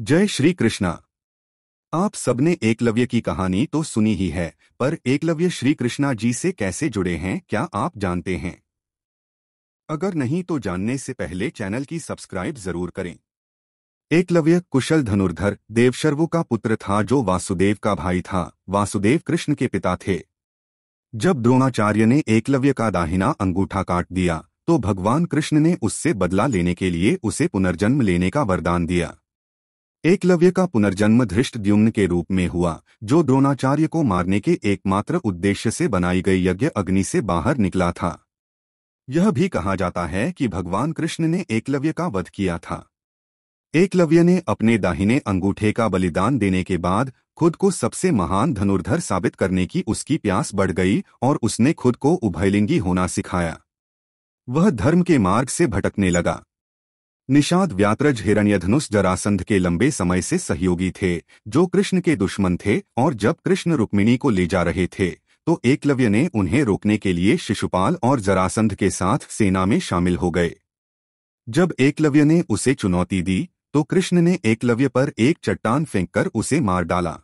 जय श्री कृष्णा आप सबने एकलव्य की कहानी तो सुनी ही है पर एकलव्य श्री कृष्णा जी से कैसे जुड़े हैं क्या आप जानते हैं अगर नहीं तो जानने से पहले चैनल की सब्सक्राइब जरूर करें एकलव्य कुशल धनुर्धर देवशर्वु का पुत्र था जो वासुदेव का भाई था वासुदेव कृष्ण के पिता थे जब द्रोणाचार्य ने एकलव्य का दाहिना अंगूठा काट दिया तो भगवान कृष्ण ने उससे बदला लेने के लिए उसे पुनर्जन्म लेने का वरदान दिया एकलव्य का पुनर्जन्म धृष्ट द्युम्न के रूप में हुआ जो द्रोणाचार्य को मारने के एकमात्र उद्देश्य से बनाई गई यज्ञ अग्नि से बाहर निकला था यह भी कहा जाता है कि भगवान कृष्ण ने एकलव्य का वध किया था एकलव्य ने अपने दाहिने अंगूठे का बलिदान देने के बाद खुद को सबसे महान धनुर्धर साबित करने की उसकी प्यास बढ़ गई और उसने खुद को उभयलिंगी होना सिखाया वह धर्म के मार्ग से भटकने लगा निषाद व्यात्रज हिरण्यधनुष जरासंध के लंबे समय से सहयोगी थे जो कृष्ण के दुश्मन थे और जब कृष्ण रुक्मिणी को ले जा रहे थे तो एकलव्य ने उन्हें रोकने के लिए शिशुपाल और जरासंध के साथ सेना में शामिल हो गए जब एकलव्य ने उसे चुनौती दी तो कृष्ण ने एकलव्य पर एक चट्टान फेंककर उसे मार डाला